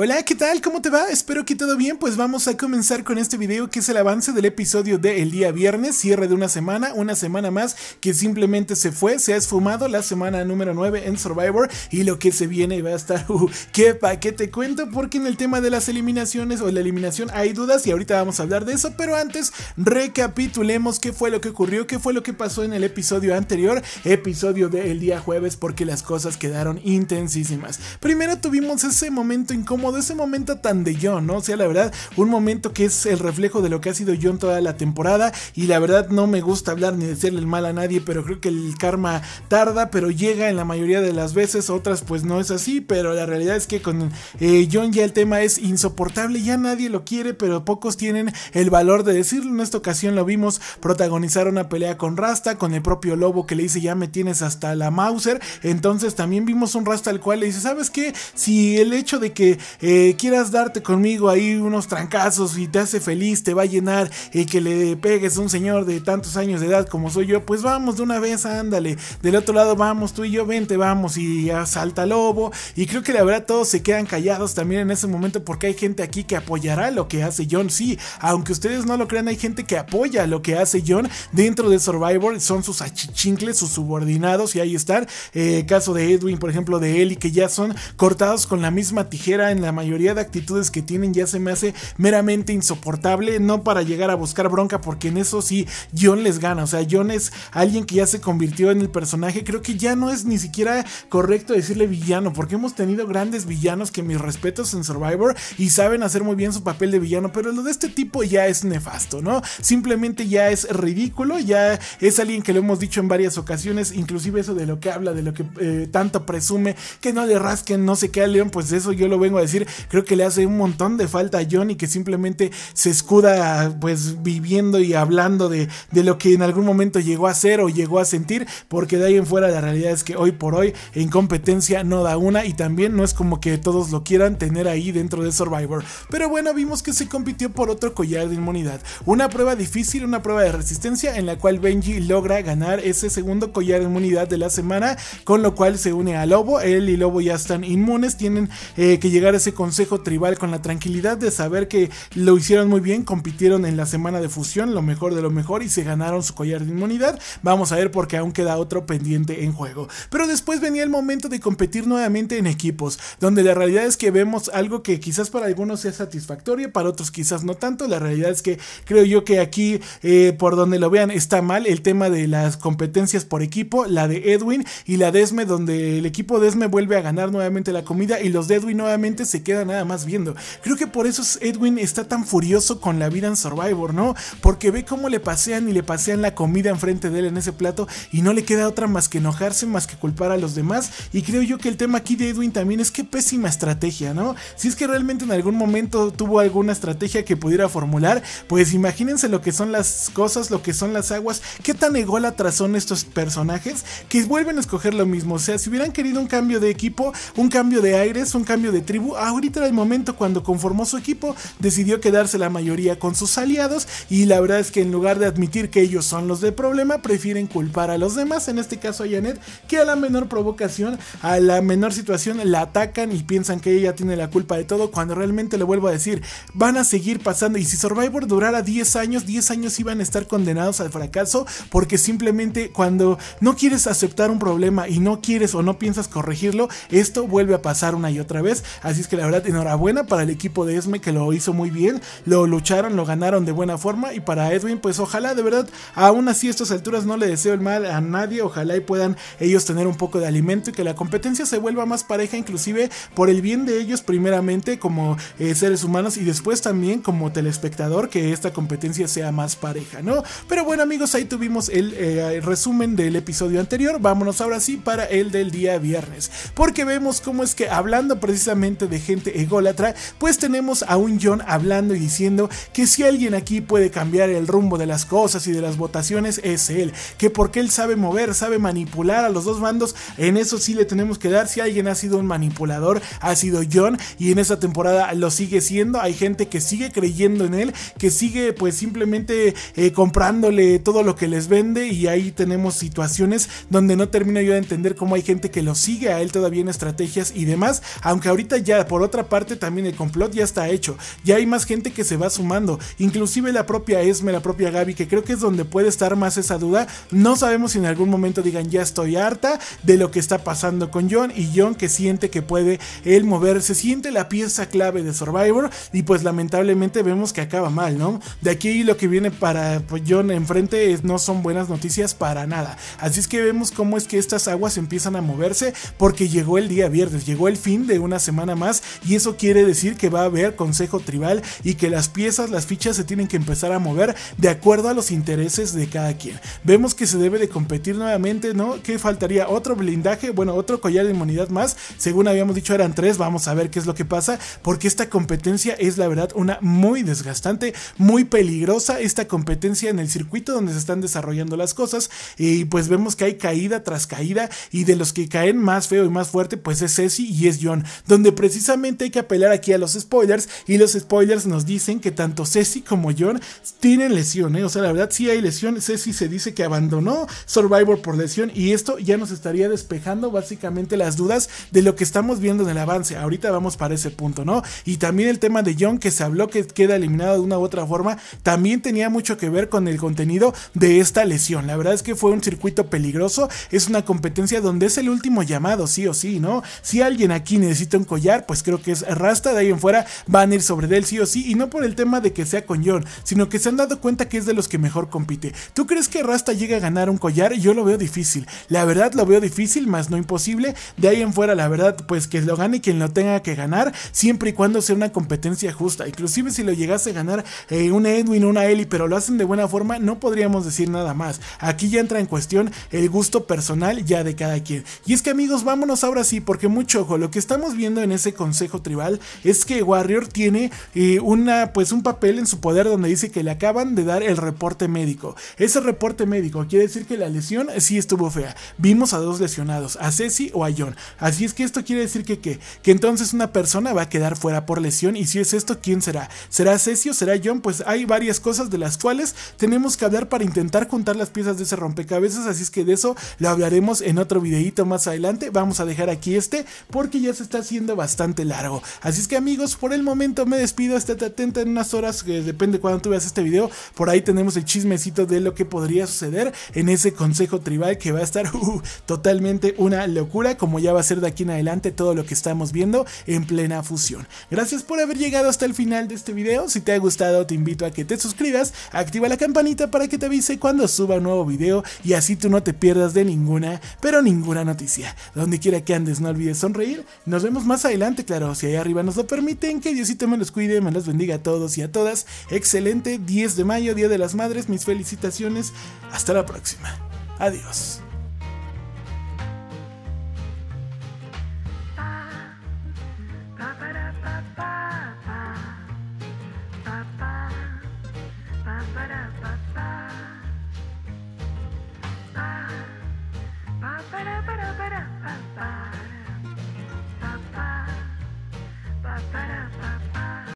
Hola, ¿qué tal? ¿Cómo te va? Espero que todo bien, pues vamos a comenzar con este video que es el avance del episodio de el día viernes, cierre de una semana, una semana más que simplemente se fue, se ha esfumado la semana número 9 en Survivor y lo que se viene va a estar, uh, qué pa, qué te cuento, porque en el tema de las eliminaciones o la eliminación hay dudas y ahorita vamos a hablar de eso, pero antes recapitulemos qué fue lo que ocurrió, qué fue lo que pasó en el episodio anterior, episodio del el día jueves, porque las cosas quedaron intensísimas. Primero tuvimos ese momento incómodo de ese momento tan de John, ¿no? O sea, la verdad, un momento que es el reflejo de lo que ha sido John toda la temporada y la verdad no me gusta hablar ni decirle el mal a nadie, pero creo que el karma tarda, pero llega en la mayoría de las veces, otras pues no es así, pero la realidad es que con eh, John ya el tema es insoportable, ya nadie lo quiere, pero pocos tienen el valor de decirlo. En esta ocasión lo vimos protagonizar una pelea con Rasta, con el propio Lobo que le dice ya me tienes hasta la Mauser, entonces también vimos un Rasta al cual le dice, ¿sabes qué? Si el hecho de que eh, quieras darte conmigo ahí unos trancazos y te hace feliz, te va a llenar y eh, que le pegues a un señor de tantos años de edad como soy yo, pues vamos de una vez, ándale. Del otro lado vamos tú y yo, vente, vamos y asalta lobo. Y creo que la verdad todos se quedan callados también en ese momento porque hay gente aquí que apoyará lo que hace John. Sí, aunque ustedes no lo crean, hay gente que apoya lo que hace John dentro de Survivor. Son sus achichincles, sus subordinados y ahí están. ...el eh, caso de Edwin, por ejemplo, de ...y que ya son cortados con la misma tijera la mayoría de actitudes que tienen ya se me hace meramente insoportable, no para llegar a buscar bronca, porque en eso sí, John les gana, o sea, John es alguien que ya se convirtió en el personaje, creo que ya no es ni siquiera correcto decirle villano, porque hemos tenido grandes villanos que mis respetos en Survivor y saben hacer muy bien su papel de villano, pero lo de este tipo ya es nefasto, ¿no? Simplemente ya es ridículo, ya es alguien que lo hemos dicho en varias ocasiones, inclusive eso de lo que habla, de lo que eh, tanto presume, que no le rasquen, no se al león, pues eso yo lo vengo a decir, creo que le hace un montón de falta a Johnny que simplemente se escuda pues viviendo y hablando de, lo que en algún momento llegó a ser o llegó a sentir, porque de ahí en fuera la realidad es que hoy por hoy en competencia no da una y también no es como que todos lo quieran tener ahí dentro de Survivor. Pero bueno, vimos que se compitió por otro collar de inmunidad, una prueba difícil, una prueba de resistencia en la cual Benji logra ganar ese segundo collar de inmunidad de la semana, con lo cual se une a Lobo, él y Lobo ya están inmunes, tienen eh, que llegar a ese consejo tribal con la tranquilidad de saber que lo hicieron muy bien, compitieron en la semana de fusión, lo mejor de lo mejor y se ganaron su collar de inmunidad. Vamos a ver porque aún queda otro pendiente en juego. Pero después venía el momento de competir nuevamente en equipos, donde la realidad es que vemos algo que quizás para algunos sea satisfactorio, para otros quizás no tanto. La realidad es que creo yo que aquí, eh, por donde lo vean, está mal el tema de las competencias por equipo, la de Edwin y la de Esme, donde el equipo de Esme vuelve a ganar nuevamente la comida y los de Edwin nuevamente se queda nada más viendo. Creo que por eso Edwin está tan furioso con la vida en Survivor, ¿no? Porque ve cómo le pasean y le pasean la comida enfrente de él en ese plato y no le queda otra más que enojarse, más que culpar a los demás. Y creo yo que el tema aquí de Edwin también es qué pésima estrategia, ¿no? Si es que realmente en algún momento tuvo alguna estrategia que pudiera formular, pues imagínense lo que son las cosas, lo que son las aguas, qué tan ególatras son estos personajes que vuelven a escoger lo mismo. O sea, si hubieran querido un cambio de equipo, un cambio de aires, un cambio de tribu, ahorita era el momento cuando conformó su equipo, decidió quedarse la mayoría con sus aliados y la verdad es que en lugar de admitir que ellos son los de problema, prefieren culpar a los demás, en este caso a Janet, que a la menor provocación, a la menor situación la atacan y piensan que ella tiene la culpa de todo, cuando realmente le vuelvo a decir, van a seguir pasando y si Survivor durara 10 años, 10 años iban a estar condenados al fracaso porque simplemente cuando no quieres aceptar un problema y no quieres o no piensas corregirlo, esto vuelve a pasar una y otra vez, así es que la verdad, enhorabuena para el equipo de Esme que lo hizo muy bien, lo lucharon, lo ganaron de buena forma y para Edwin, pues ojalá de verdad, aún así a estas alturas no le deseo el mal a nadie, ojalá y puedan ellos tener un poco de alimento y que la competencia se vuelva más pareja, inclusive por el bien de ellos primeramente como eh, seres humanos y después también como telespectador, que esta competencia sea más pareja, ¿no? Pero bueno amigos, ahí tuvimos el, eh, el resumen del episodio anterior, vámonos ahora sí para el del día viernes, porque vemos cómo es que hablando precisamente de gente ególatra, pues tenemos a un John hablando y diciendo que si alguien aquí puede cambiar el rumbo de las cosas y de las votaciones es él, que porque él sabe mover, sabe manipular a los dos bandos, en eso sí le tenemos que dar, si alguien ha sido un manipulador, ha sido John y en esa temporada lo sigue siendo, hay gente que sigue creyendo en él, que sigue pues simplemente eh, comprándole todo lo que les vende y ahí tenemos situaciones donde no termino yo de entender cómo hay gente que lo sigue a él todavía en estrategias y demás, aunque ahorita ya por otra parte también el complot ya está hecho, ya hay más gente que se va sumando, inclusive la propia Esme, la propia Gaby, que creo que es donde puede estar más esa duda, no sabemos si en algún momento digan ya estoy harta de lo que está pasando con John y John que siente que puede él moverse, siente la pieza clave de Survivor y pues lamentablemente vemos que acaba mal, ¿no? De aquí lo que viene para pues, John enfrente no son buenas noticias para nada, así es que vemos cómo es que estas aguas empiezan a moverse porque llegó el día viernes, llegó el fin de una semana más y eso quiere decir que va a haber consejo tribal y que las piezas, las fichas se tienen que empezar a mover de acuerdo a los intereses de cada quien. Vemos que se debe de competir nuevamente, ¿no? ¿Qué faltaría? ¿Otro blindaje? Bueno, otro collar de inmunidad más. Según habíamos dicho eran tres, vamos a ver qué es lo que pasa porque esta competencia es la verdad una muy desgastante, muy peligrosa esta competencia en el circuito donde se están desarrollando las cosas y pues vemos que hay caída tras caída y de los que caen más feo y más fuerte pues es Ceci y es John, donde precisamente precisamente hay que apelar aquí a los spoilers y los spoilers nos dicen que tanto Ceci como John tienen lesión, ¿eh? o sea, la verdad sí hay lesión, Ceci se dice que abandonó Survivor por lesión y esto ya nos estaría despejando básicamente las dudas de lo que estamos viendo en el avance, ahorita vamos para ese punto, ¿no? Y también el tema de John que se habló que queda eliminado de una u otra forma, también tenía mucho que ver con el contenido de esta lesión, la verdad es que fue un circuito peligroso, es una competencia donde es el último llamado, sí o sí, ¿no? Si alguien aquí necesita un collar, pues creo que es Rasta, de ahí en fuera van a ir sobre él sí o sí, y no por el tema de que sea con John, sino que se han dado cuenta que es de los que mejor compite. ¿Tú crees que Rasta llegue a ganar un collar? Yo lo veo difícil, la verdad lo veo difícil, más no imposible, de ahí en fuera la verdad pues que lo gane quien lo tenga que ganar, siempre y cuando sea una competencia justa, inclusive si lo llegase a ganar eh, Un Edwin o una Ellie, pero lo hacen de buena forma, no podríamos decir nada más, aquí ya entra en cuestión el gusto personal ya de cada quien. Y es que amigos, vámonos ahora sí, porque mucho ojo, lo que estamos viendo en ese consejo tribal es que Warrior tiene eh, una, pues un papel en su poder donde dice que le acaban de dar el reporte médico. Ese reporte médico quiere decir que la lesión sí estuvo fea. Vimos a dos lesionados, a Ceci o a John. Así es que esto quiere decir que ¿qué? que entonces una persona va a quedar fuera por lesión y si es esto, ¿quién será? ¿Será Ceci o será John? Pues hay varias cosas de las cuales tenemos que hablar para intentar juntar las piezas de ese rompecabezas, así es que de eso lo hablaremos en otro videito más adelante. Vamos a dejar aquí este porque ya se está haciendo bastante largo. Así es que amigos, por el momento me despido, estate atenta en unas horas, que eh, depende cuando tú veas este video, por ahí tenemos el chismecito de lo que podría suceder en ese consejo tribal que va a estar uh, totalmente una locura, como ya va a ser de aquí en adelante todo lo que estamos viendo en plena fusión. Gracias por haber llegado hasta el final de este video, si te ha gustado te invito a que te suscribas, activa la campanita para que te avise cuando suba un nuevo video y así tú no te pierdas de ninguna, pero ninguna noticia. Donde quiera que andes no olvides sonreír, nos vemos más adelante claro, si ahí arriba nos lo permiten, que Diosito me los cuide, me los bendiga a todos y a todas. Excelente 10 de mayo, Día de las Madres, mis felicitaciones. Hasta la próxima. Adiós.